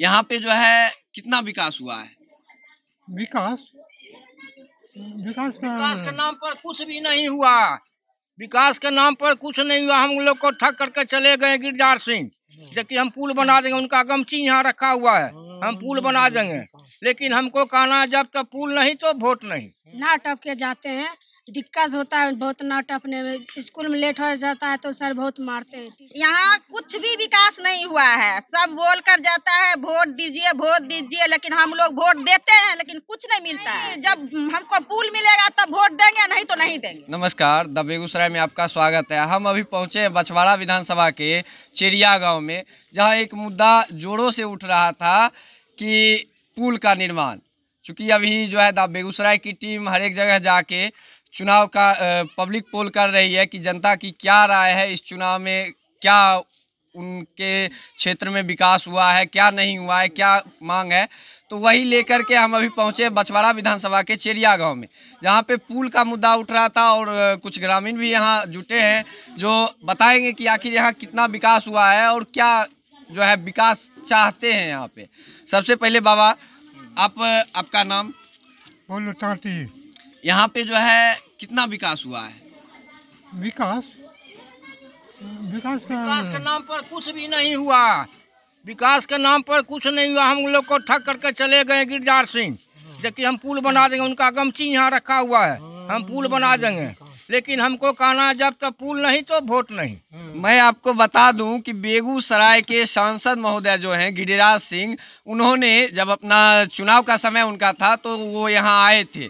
यहाँ पे जो है कितना विकास हुआ है विकास विकास का विकास का नाम पर कुछ भी नहीं हुआ विकास के नाम पर कुछ नहीं हुआ हम लोग को ठग करके चले गए गिरजार सिंह जबकि हम पुल बना देंगे उनका गमची यहाँ रखा हुआ है हम पुल बना देंगे लेकिन हमको कहना जब तक पुल नहीं तो वोट नहीं ना टप के जाते हैं दिक्कत होता है बहुत नाटपने में स्कूल में लेट हो जाता है तो सर बहुत मारते हैं यहाँ कुछ भी विकास नहीं हुआ है सब बोल कर जाता है वोट दीजिए वोट दीजिए लेकिन हम लोग वोट देते हैं लेकिन कुछ नहीं मिलता है जब हमको पुल मिलेगा तब वोट देंगे नहीं तो नहीं देंगे नमस्कार द बेगूसराय में आपका स्वागत है हम अभी पहुँचे हैं बछवाड़ा विधानसभा के चिड़िया गाँव में जहाँ एक मुद्दा जोरों से उठ रहा था कि पुल का निर्माण चूँकि अभी जो है द बेगूसराय की टीम हर एक जगह जाके चुनाव का पब्लिक पोल कर रही है कि जनता की क्या राय है इस चुनाव में क्या उनके क्षेत्र में विकास हुआ है क्या नहीं हुआ है क्या मांग है तो वही लेकर के हम अभी पहुंचे बछवाड़ा विधानसभा के चेरिया गांव में जहां पे पुल का मुद्दा उठ रहा था और कुछ ग्रामीण भी यहां जुटे हैं जो बताएंगे कि आखिर यहां कितना विकास हुआ है और क्या जो है विकास चाहते हैं यहाँ पे सबसे पहले बाबा आप आपका नाम बोलो चाहती यहाँ पे जो है कितना विकास हुआ है विकास विकास का विकास के नाम पर कुछ भी नहीं हुआ विकास के नाम पर कुछ नहीं हुआ हम लोग को ठग करके चले गए गिरजार सिंह जबकि हम पुल बना देंगे उनका गमची यहाँ रखा हुआ है हम पुल बना देंगे लेकिन हमको कहना जब तक पुल नहीं तो वोट नहीं मैं आपको बता दूं कि बेगूसराय के सांसद महोदय जो हैं गिरिराज सिंह उन्होंने जब अपना चुनाव का समय उनका था तो वो यहाँ आए थे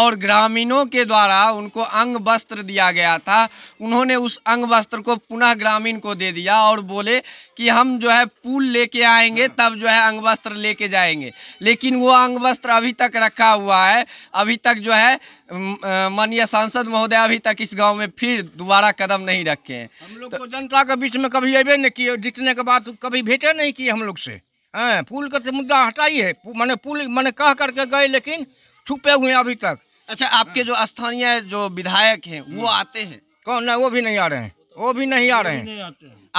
और ग्रामीणों के द्वारा उनको अंग वस्त्र दिया गया था उन्होंने उस अंग वस्त्र को पुनः ग्रामीण को दे दिया और बोले कि हम जो है पुल लेके आएंगे हाँ। तब जो है अंग वस्त्र लेके जाएंगे लेकिन वो अंग वस्त्र अभी तक रखा हुआ है अभी तक जो है माननीय सांसद महोदय अभी तक इस गांव में फिर दोबारा कदम नहीं रखे हैं हम लोग तो, को जनता के बीच में कभी अब नहीं किए जीतने के बाद कभी भेटे नहीं किए हम लोग से आ, हाँ, पुल का तो मुद्दा हटाई है मैंने पुल मैंने कह करके गए लेकिन छुपे हुए अभी तक अच्छा आपके जो स्थानीय जो विधायक हैं वो हम्म। आते हैं कौन है वो भी नहीं आ रहे हैं वो भी नहीं आ रहे हैं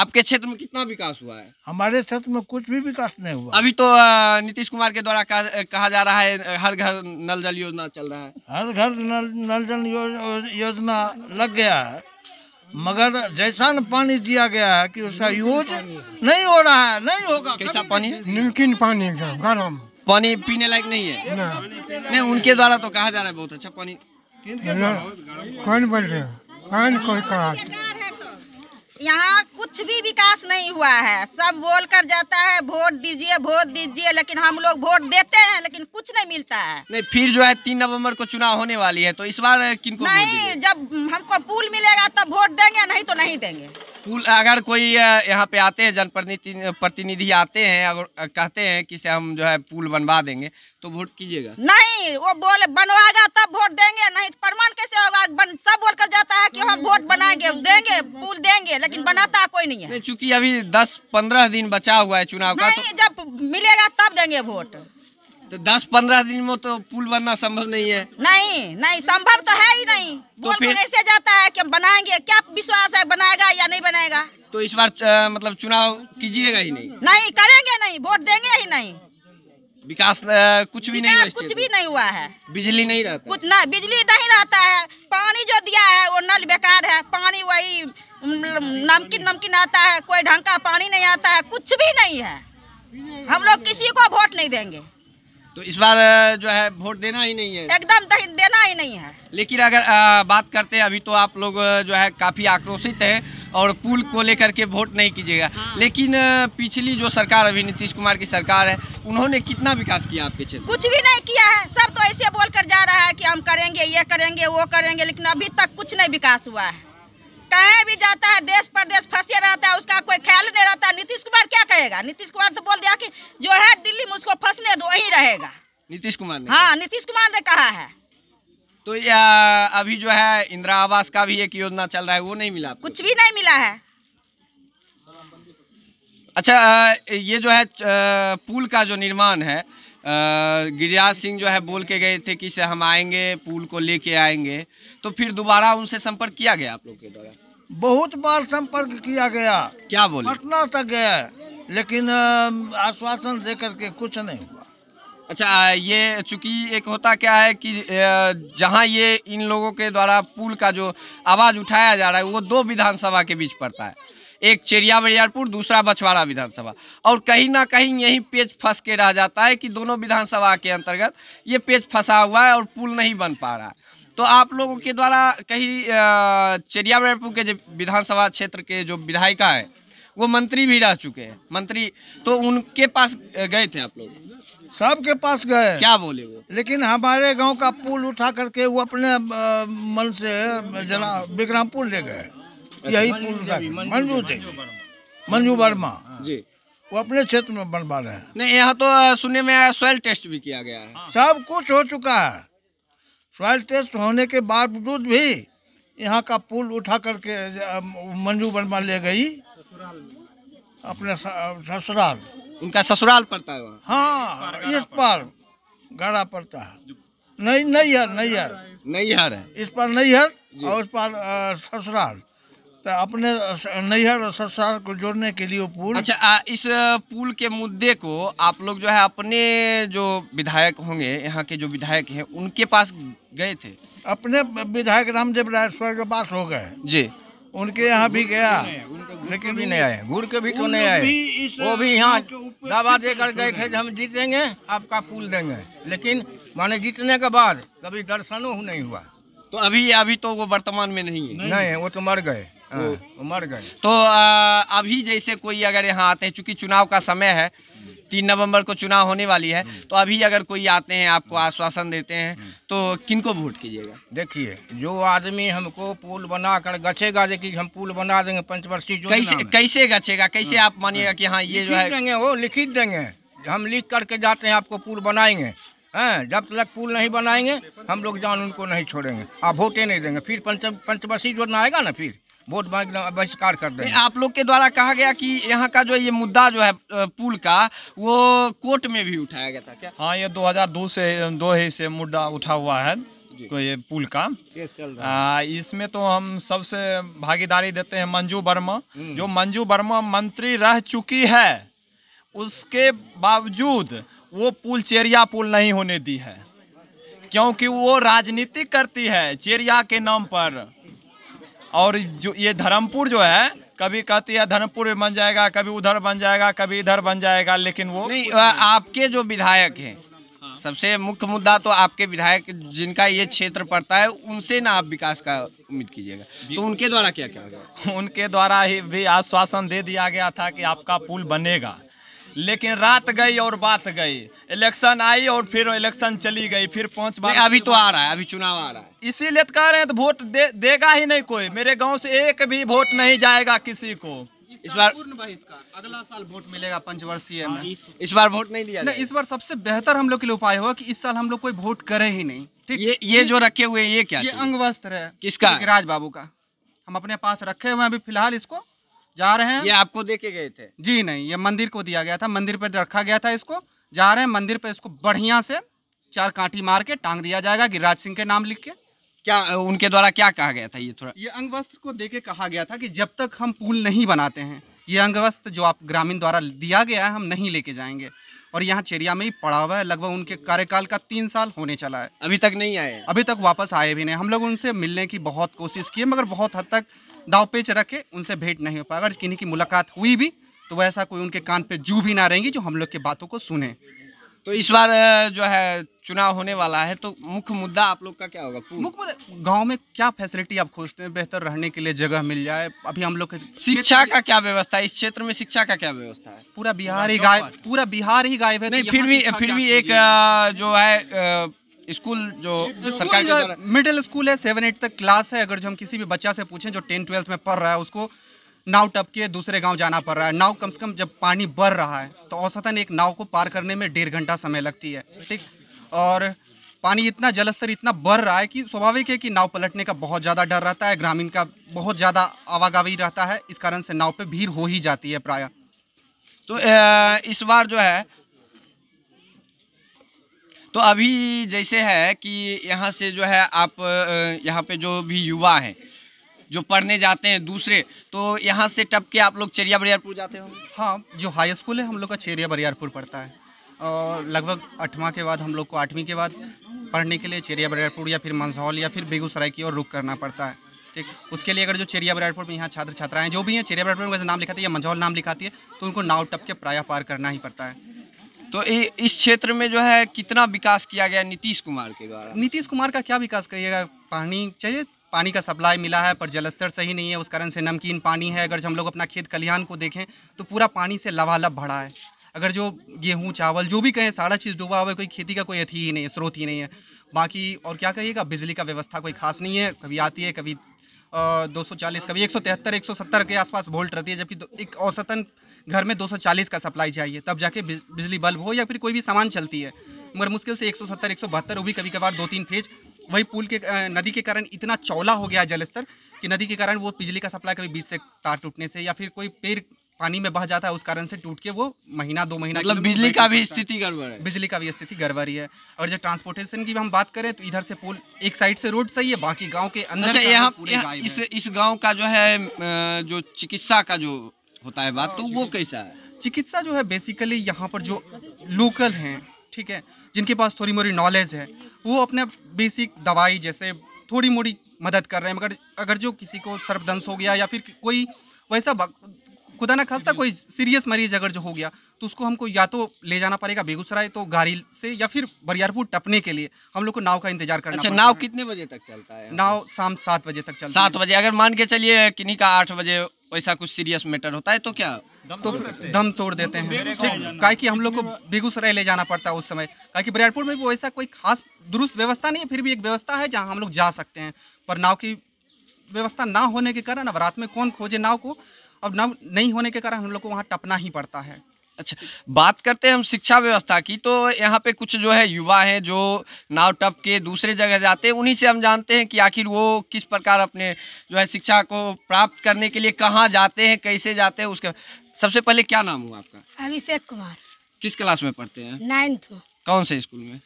आपके क्षेत्र में कितना विकास हुआ है हमारे क्षेत्र में कुछ भी विकास नहीं हुआ अभी तो नीतीश कुमार के द्वारा कहा जा रहा है हर घर नल जल योजना चल रहा है हर घर नल नल जल योजना लग गया है मगर जैसा न पानी दिया गया है कि उसका यूज नहीं हो रहा है नहीं होगा कैसा पानी नमकीन पानी गर्म पानी पीने लायक नहीं है नहीं उनके द्वारा तो कहा जा रहा है बहुत अच्छा पानी कौन बोल रहे कौन कोई कहा यहाँ कुछ भी विकास नहीं हुआ है सब बोल कर जाता है वोट दीजिए वोट दीजिए लेकिन हम लोग वोट देते हैं लेकिन कुछ नहीं मिलता है नहीं फिर जो है तीन नवंबर को चुनाव होने वाली है तो इस बार किनको नहीं जब हमको पुल मिलेगा तब वोट देंगे नहीं तो नहीं देंगे स्कूल अगर कोई यहाँ पे आते हैं जनप्रतिनिधि प्रतिनिधि आते हैं अगर कहते हैं कि से हम जो है पुल बनवा देंगे तो वोट कीजिएगा नहीं वो बोले बनवाएगा तब वोट देंगे नहीं तो प्रमाण कैसे होगा बन, सब वोट कर जाता है कि हम वोट बनाएंगे देंगे पुल देंगे लेकिन बनाता कोई नहीं है चूँकि अभी दस पंद्रह दिन बचा हुआ है चुनाव का तो जब मिलेगा तब देंगे वोट तो दस पंद्रह दिन में तो पुल बनना संभव नहीं है नहीं नहीं संभव तो है ही नहीं तो फिर ऐसे जाता है कि हम बनाएंगे क्या विश्वास है बनाएगा या नहीं बनाएगा तो इस बार मतलब चुनाव कीजिएगा ही नहीं नहीं करेंगे नहीं वोट देंगे ही नहीं विकास कुछ भी नहीं कुछ तो। भी नहीं हुआ है बिजली नहीं रहता कुछ ना बिजली नहीं रहता है पानी जो दिया है वो नल बेकार है पानी वही मतलब, नमकीन नमकीन आता है कोई ढंग का पानी नहीं आता है कुछ भी नहीं है हम लोग किसी को वोट नहीं देंगे तो इस बार जो है वोट देना ही नहीं है एकदम देना ही नहीं है लेकिन अगर आ, बात करते हैं अभी तो आप लोग जो है काफ़ी आक्रोशित हैं और पुल को हाँ। लेकर के वोट नहीं कीजिएगा हाँ। लेकिन पिछली जो सरकार अभी नीतीश कुमार की सरकार है उन्होंने कितना विकास किया आपके क्षेत्र कुछ भी नहीं किया है सब तो ऐसे बोल कर जा रहा है की हम करेंगे ये करेंगे वो करेंगे लेकिन अभी तक कुछ नहीं विकास हुआ है कहे भी जाता है देश प्रदेश फंसे रहता है उसका कोई ख्याल नहीं रहता नीतीश कुमार क्या कहेगा नीतीश कुमार तो बोल दिया कि जो है दिल्ली में उसको फंसने दो वही रहेगा नीतीश कुमार ने हाँ नीतीश कुमार ने कहा है तो यह अभी जो है इंदिरा आवास का भी एक योजना चल रहा है वो नहीं मिला कुछ भी नहीं मिला है अच्छा ये जो है पुल का जो निर्माण है गिरिराज सिंह जो है बोल के गए थे कि से हम आएंगे पुल को लेके आएंगे तो फिर दोबारा उनसे संपर्क किया गया आप लोग के द्वारा बहुत बार संपर्क किया गया क्या बोले पटना तक गया लेकिन आश्वासन दे करके कुछ नहीं हुआ अच्छा ये चूंकि एक होता क्या है कि जहां ये इन लोगों के द्वारा पुल का जो आवाज़ उठाया जा रहा है वो दो विधानसभा के बीच पड़ता है एक चेरिया बरियारपुर दूसरा बछवाड़ा विधानसभा और कहीं ना कहीं यही पेज फंस के रह जाता है कि दोनों विधानसभा के अंतर्गत ये पेज फंसा हुआ है और पुल नहीं बन पा रहा है तो आप लोगों के द्वारा कहीं चेरिया के जो विधानसभा क्षेत्र के जो विधायिका है वो मंत्री भी रह चुके हैं मंत्री तो उनके पास गए थे आप लोग सबके पास गए क्या बोले वो लेकिन हमारे गांव का पुल उठा करके वो अपने मन से जना विक्रमपुर ले गए अच्छा। यही पुल मंजू थे मंजू वर्मा जी वो अपने क्षेत्र में बनवा रहे हैं नहीं यहाँ तो सुनने में आया टेस्ट भी किया गया है सब कुछ हो चुका है सॉइल टेस्ट होने के बावजूद भी यहाँ का पुल उठा करके मंजू वर्मा ले गई अपने ससुराल उनका ससुराल पड़ता है हाँ इस पर गड़ा पड़ता है नहीं नैहर नैहर नैहर है इस पर नैहर और उस पर ससुराल तो अपने नैहर और ससुराल को जोड़ने के लिए पुल अच्छा आ, इस पुल के मुद्दे को आप लोग जो है अपने जो विधायक होंगे यहाँ के जो विधायक हैं उनके पास गए थे अपने विधायक रामदेव राय के पास हो गए जी उनके यहाँ भी गया लेकिन भी नहीं आए घूर के भी क्यों तो नहीं आए वो भी यहाँ दावा देकर गए थे हम जीतेंगे आपका पुल देंगे लेकिन माने जीतने के बाद कभी दर्शनों नहीं हुआ तो अभी अभी तो वो वर्तमान में नहीं है नहीं वो तो मर गए हाँ। वो मर गए तो आ, अभी जैसे कोई अगर यहाँ आते हैं चूंकि चुनाव का समय है तीन नवंबर को चुनाव होने वाली है हम्म। तो अभी अगर कोई आते हैं आपको आश्वासन देते हैं हम्म। तो किनको वोट कीजिएगा देखिए जो आदमी हमको पुल बना कर गचेगा देखिए हम पुल बना देंगे पंचवर्षीय जो कैसे कैसे गछेगा कैसे हाँ। आप मानिएगा कि हाँ ये जो है देंगे वो लिखित देंगे हम लिख करके जाते हैं आपको पुल बनाएंगे हैं हाँ, जब तक पुल नहीं बनाएंगे हम लोग जान उनको नहीं छोड़ेंगे आप वोटे नहीं देंगे फिर पंच पंचवसी जोड़ना आएगा ना फिर वोट बैंक बहिष्कार कर रहे आप लोग के द्वारा कहा गया कि यहाँ का जो ये मुद्दा जो है पुल का वो कोर्ट में भी उठाया गया था क्या हाँ ये 2002 से दो ही से मुद्दा उठा हुआ है तो ये पुल का आ, इसमें तो हम सबसे भागीदारी देते हैं मंजू वर्मा हम्म। जो मंजू वर्मा मंत्री रह चुकी है उसके बावजूद वो पुल चेरिया पुल नहीं होने दी है क्योंकि वो राजनीति करती है चेरिया के नाम पर और जो ये धर्मपुर जो है कभी कहती है धर्मपुर बन जाएगा कभी उधर बन जाएगा कभी इधर बन जाएगा लेकिन वो नहीं, आपके जो विधायक हैं हाँ। सबसे मुख्य मुद्दा तो आपके विधायक जिनका ये क्षेत्र पड़ता है उनसे ना आप विकास का उम्मीद कीजिएगा तो उनके द्वारा क्या क्या उनके द्वारा ही भी आश्वासन दे दिया गया था कि आपका पुल बनेगा लेकिन रात गई और बात गई इलेक्शन आई और फिर इलेक्शन चली गई फिर पांच बार अभी तो आ रहा है अभी चुनाव आ रहा है इसीलिए तो कह रहे हैं तो वोट दे, देगा ही नहीं कोई मेरे गांव से एक भी वोट नहीं जाएगा किसी को इस बार पूर्ण बहिष्कार अगला साल वोट मिलेगा पंचवर्षीय में हाँ, इस बार वोट नहीं दिया नहीं इस बार सबसे बेहतर हम लोग के लिए उपाय हुआ कि इस साल हम लोग कोई वोट करे ही नहीं ठीक ये ये जो रखे हुए ये क्या ये अंग वस्त्र है किसका राज बाबू का हम अपने पास रखे हुए हैं अभी फिलहाल इसको जा रहे हैं ये आपको देखे गए थे जी नहीं ये मंदिर को दिया गया था मंदिर पर रखा गया था इसको जा रहे हैं मंदिर पर इसको बढ़िया से चार कांटी मार के टांग दिया जाएगा गिरिराज सिंह के नाम लिख के क्या उनके द्वारा क्या कहा गया था ये थोड़ा ये अंग वस्त्र को देके कहा गया था कि जब तक हम पुल नहीं बनाते हैं ये अंग वस्त्र जो आप ग्रामीण द्वारा दिया गया है हम नहीं लेके जाएंगे और यहाँ चेरिया में ही पड़ा हुआ है लगभग उनके कार्यकाल का तीन साल होने चला है अभी तक नहीं आए अभी तक वापस आए भी नहीं हम लोग उनसे मिलने की बहुत कोशिश की मगर बहुत हद तक दाव पेच रख के उनसे भेंट नहीं हो पाएगा अगर किन्हीं की मुलाकात हुई भी तो वैसा कोई उनके कान पे जू भी ना रहेंगी जो हम लोग के बातों को सुने तो इस बार जो है चुनाव होने वाला है तो मुख्य मुद्दा आप लोग का क्या होगा मुख्य मुद्दा गाँव में क्या फैसिलिटी आप खोजते हैं बेहतर रहने के लिए जगह मिल जाए अभी हम लोग शिक्षा का क्या व्यवस्था है इस क्षेत्र में शिक्षा का क्या व्यवस्था है पूरा बिहार ही गायब पूरा बिहार ही गायब है तो नहीं फिर भी फिर भी एक जो है स्कूल जो सरकार के द्वारा मिडिल स्कूल है सेवन एट तक क्लास है अगर जो हम किसी भी बच्चा से पूछें जो टेन ट्वेल्थ में पढ़ रहा है उसको नाव टप के दूसरे गांव जाना पड़ रहा है नाव कम से कम जब पानी बढ़ रहा है तो औसतन एक नाव को पार करने में डेढ़ घंटा समय लगती है ठीक और पानी इतना जलस्तर इतना बढ़ रहा है कि स्वाभाविक है कि नाव पलटने का बहुत ज़्यादा डर रहता है ग्रामीण का बहुत ज़्यादा आवागवी रहता है इस कारण से नाव पर भीड़ हो ही जाती है प्राय तो इस बार जो है तो अभी जैसे है कि यहाँ से जो है आप यहाँ पे जो भी युवा हैं जो पढ़ने जाते हैं दूसरे तो यहाँ से टप के आप लोग चेरिया बरियारपुर जाते हो हाँ जो हाई स्कूल है हम लोग का चेरिया बरियारपुर पड़ता है और लगभग आठवां के बाद हम लोग को आठवीं के बाद पढ़ने के लिए चेरिया बरियारपुर या फिर मंझौल या फिर बेगूसराय की ओर रुख करना पड़ता है ठीक उसके लिए अगर जो चेरिया बरियारपुर में यहाँ छात्र छात्राएँ जो भी हैं चेरिया बरियारपुर में नाम लिखाती है या मंझौल नाम लिखाती है तो उनको नाव टप के प्रायः पार करना ही पड़ता है तो इस क्षेत्र में जो है कितना विकास किया गया नीतीश कुमार के द्वारा नीतीश कुमार का क्या विकास करिएगा पानी चाहिए पानी का सप्लाई मिला है पर जलस्तर सही नहीं है उस कारण से नमकीन पानी है अगर हम लोग अपना खेत कल्याण को देखें तो पूरा पानी से लबालब भरा है अगर जो गेहूँ चावल जो भी कहें सारा चीज़ डूबा हुआ है कोई खेती का कोई अथी ही नहीं है स्रोत ही नहीं है बाकी और क्या कहिएगा बिजली का व्यवस्था कोई खास नहीं है कभी आती है कभी 240 कभी 173 170 के आसपास वोल्ट रहती है जबकि एक औसतन घर में 240 का सप्लाई चाहिए तब जाके बिजली बल्ब हो या फिर कोई भी सामान चलती है मगर मुश्किल से 170 बहत्तर वो भी कभी कभार दो तीन फेज वही पुल के नदी के कारण इतना चौला हो गया है जलस्तर कि नदी के कारण वो बिजली का सप्लाई कभी बीच से तार टूटने से या फिर कोई पेड़ पानी में बह जाता है उस कारण से टूट के वो महीना दो महीना मतलब बिजली का भी स्थिति गड़बड़ है बिजली का भी स्थिति गड़बड़ी है और जब ट्रांसपोर्टेशन की हम बात करें तो इधर से पुल एक साइड से रोड सही है बाकी गाँव के अंदर अच्छा यहाँ इस इस गाँव का जो है जो चिकित्सा का जो होता है बात हाँ, तो वो कैसा है चिकित्सा जो है बेसिकली यहाँ पर जो लोकल हैं ठीक है जिनके पास थोड़ी मोड़ी नॉलेज है वो अपने बेसिक दवाई जैसे थोड़ी मोड़ी मदद कर रहे हैं मगर अगर जो किसी को सर्पदंश हो गया या फिर कोई वैसा खुदा ना खास्ता कोई सीरियस मरीज अगर जो हो गया तो उसको हमको या तो ले जाना पड़ेगा बेगूसराय तो गाड़ी से या फिर बरियारपुर टपने के लिए हम लोग को नाव का इंतजार करना अच्छा नाव कितने बजे तक चलता है नाव शाम सात बजे तक चलता सात बजे अगर मान के चलिए किन्हीं का आठ बजे वैसा कुछ सीरियस मैटर होता है तो क्या दम तो दम तोड़ देते हैं ठीक का कि हम लोग को बेगूसराय ले जाना पड़ता है उस समय का कि बरियारपुर में भी वैसा कोई खास दुरुस्त व्यवस्था नहीं है फिर भी एक व्यवस्था है जहाँ हम लोग जा सकते हैं पर नाव की व्यवस्था ना होने के कारण अब रात में कौन खोजे नाव को अब नव नहीं होने के कारण हम लोग को वहाँ टपना ही पड़ता है अच्छा बात करते हैं हम शिक्षा व्यवस्था की तो यहाँ पे कुछ जो है युवा हैं जो नाव टप के दूसरे जगह जाते हैं उन्हीं से हम जानते हैं कि आखिर वो किस प्रकार अपने जो है शिक्षा को प्राप्त करने के लिए कहाँ जाते हैं कैसे जाते हैं उसका सबसे पहले क्या नाम हुआ आपका अभिषेक कुमार किस क्लास में पढ़ते हैं नाइन्थ कौन से स्कूल में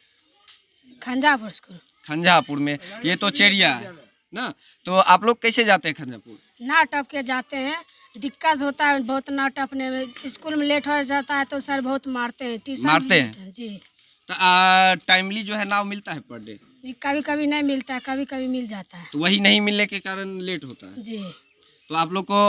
खंजापुर स्कूल खंजापुर में ये तो चेरिया है ना तो आप लोग कैसे जाते हैं खंजापुर नाव टप के जाते हैं दिक्कत होता है बहुत नाट अपने में स्कूल में लेट हो जाता है तो सर बहुत मारते हैं ट्यूशन मारते हैं जी टाइमली तो, जो है नाव मिलता है पर डे कभी कभी नहीं मिलता है कभी कभी मिल जाता है तो वही नहीं मिलने के कारण लेट होता है जी तो आप लोग को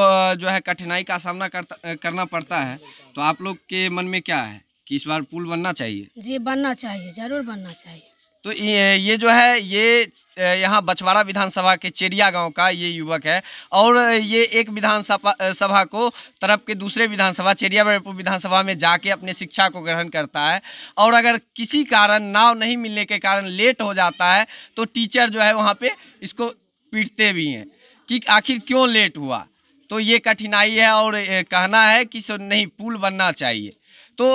जो है कठिनाई का सामना करता करना पड़ता है तो आप लोग के मन में क्या है कि इस बार पुल बनना चाहिए जी बनना चाहिए जरूर बनना चाहिए तो ये जो है ये यहाँ बछवाड़ा विधानसभा के चेरिया गांव का ये युवक है और ये एक विधानसभा सभा को तरफ के दूसरे विधानसभा चेरिया बैरपुर विधानसभा में जाके अपने शिक्षा को ग्रहण करता है और अगर किसी कारण नाव नहीं मिलने के कारण लेट हो जाता है तो टीचर जो है वहाँ पे इसको पीटते भी हैं कि आखिर क्यों लेट हुआ तो ये कठिनाई है और कहना है कि नहीं पुल बनना चाहिए तो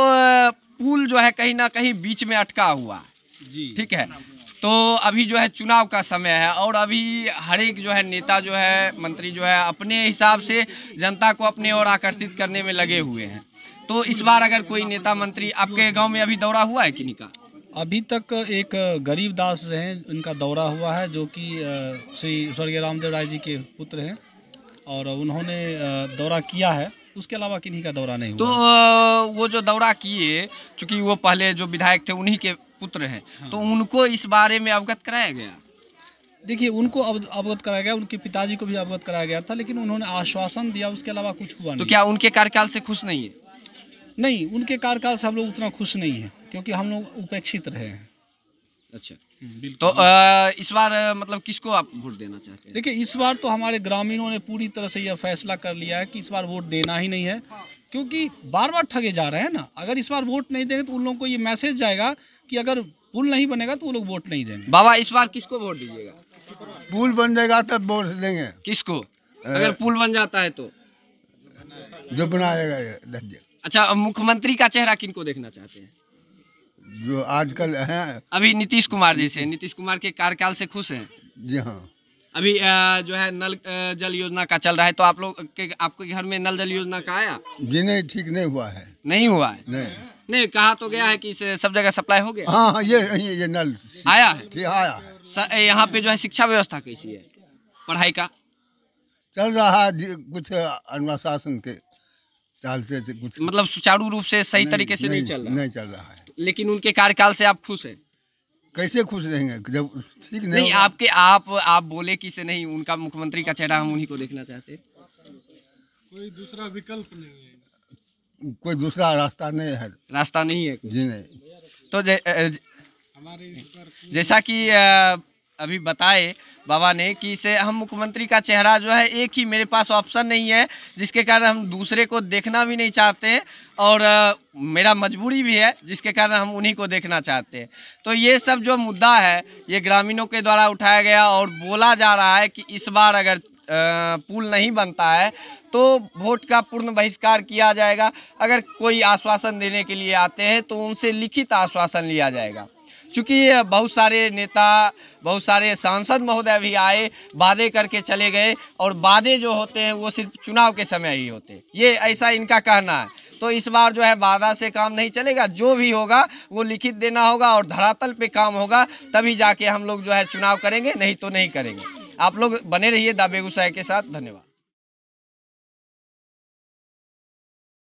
पुल जो है कहीं ना कहीं बीच में अटका हुआ है ठीक है तो अभी जो है चुनाव का समय है और अभी हर एक जो है नेता जो है मंत्री जो है अपने हिसाब से जनता को अपने ओर आकर्षित करने में लगे हुए हैं तो इस बार अगर कोई नेता मंत्री आपके गांव में अभी दौरा हुआ है कि निका अभी तक एक गरीब दास हैं उनका दौरा हुआ है जो कि श्री स्वर्गीय रामदेव राय जी के पुत्र हैं और उन्होंने दौरा किया है उसके अलावा किन्हीं का दौरा नहीं हुआ तो वो जो दौरा किए चूंकि वो पहले जो विधायक थे उन्हीं के पुत्र हैं हाँ। तो उनको इस बारे में अवगत कराया गया देखिए उनको अवगत कराया गया उनके पिताजी को भी अवगत कराया गया था लेकिन उन्होंने आश्वासन दिया उसके अलावा कुछ हुआ तो क्या उनके कार्यकाल से खुश नहीं है नहीं उनके कार्यकाल से हम लोग उतना खुश नहीं है क्योंकि हम लोग उपेक्षित रहे हैं अच्छा हम्म, तो आ, इस बार मतलब किसको आप वोट देना चाहते हैं देखिए इस बार तो हमारे ग्रामीणों ने पूरी तरह से यह फैसला कर लिया है कि इस बार वोट देना ही नहीं है क्योंकि बार बार ठगे जा रहे हैं ना अगर इस बार वोट नहीं देंगे तो उन लोगों को ये मैसेज जाएगा कि अगर पुल नहीं बनेगा तो वो लोग वोट नहीं देंगे बाबा इस बार किसको वोट दीजिएगा पुल बन जाएगा तब वोट देंगे किसको अगर पुल बन जाता है तो जो बनाएगा अच्छा मुख्यमंत्री का चेहरा किनको देखना चाहते हैं जो आजकल है अभी नीतीश कुमार जैसे नीतीश कुमार के कार्यकाल से खुश हैं जी हाँ अभी जो है नल जल योजना का चल रहा है तो आप लोग के आपके घर में नल जल योजना का आया जी नहीं ठीक नहीं हुआ है नहीं हुआ है नहीं नहीं कहा तो गया है कि सब जगह सप्लाई हो गया हाँ, हाँ ये ये, ये नल आया है आया है यहाँ पे जो है शिक्षा व्यवस्था कैसी है पढ़ाई का चल रहा है कुछ अनुशासन के से कुछ मतलब सुचारू रूप से सही तरीके से नहीं, नहीं चल रहा नहीं चल रहा है लेकिन उनके कार्यकाल से आप खुश हैं कैसे खुश रहेंगे जब ठीक नहीं, नहीं आपके आप आप बोले कि से नहीं उनका मुख्यमंत्री का चेहरा हम उन्हीं को देखना चाहते कोई दूसरा विकल्प नहीं है कोई दूसरा रास्ता नहीं है रास्ता नहीं है जी नहीं तो जै, जैसा कि अभी बताए बाबा ने कि इसे हम मुख्यमंत्री का चेहरा जो है एक ही मेरे पास ऑप्शन नहीं है जिसके कारण हम दूसरे को देखना भी नहीं चाहते और आ, मेरा मजबूरी भी है जिसके कारण हम उन्हीं को देखना चाहते हैं तो ये सब जो मुद्दा है ये ग्रामीणों के द्वारा उठाया गया और बोला जा रहा है कि इस बार अगर पुल नहीं बनता है तो वोट का पूर्ण बहिष्कार किया जाएगा अगर कोई आश्वासन देने के लिए आते हैं तो उनसे लिखित आश्वासन लिया जाएगा चूँकि बहुत सारे नेता बहुत सारे सांसद महोदय भी आए वादे करके चले गए और वादे जो होते हैं वो सिर्फ चुनाव के समय ही होते हैं ये ऐसा इनका कहना है तो इस बार जो है वादा से काम नहीं चलेगा जो भी होगा वो लिखित देना होगा और धरातल पे काम होगा तभी जाके हम लोग जो है चुनाव करेंगे नहीं तो नहीं करेंगे आप लोग बने रहिए दा बेगूसराय के साथ धन्यवाद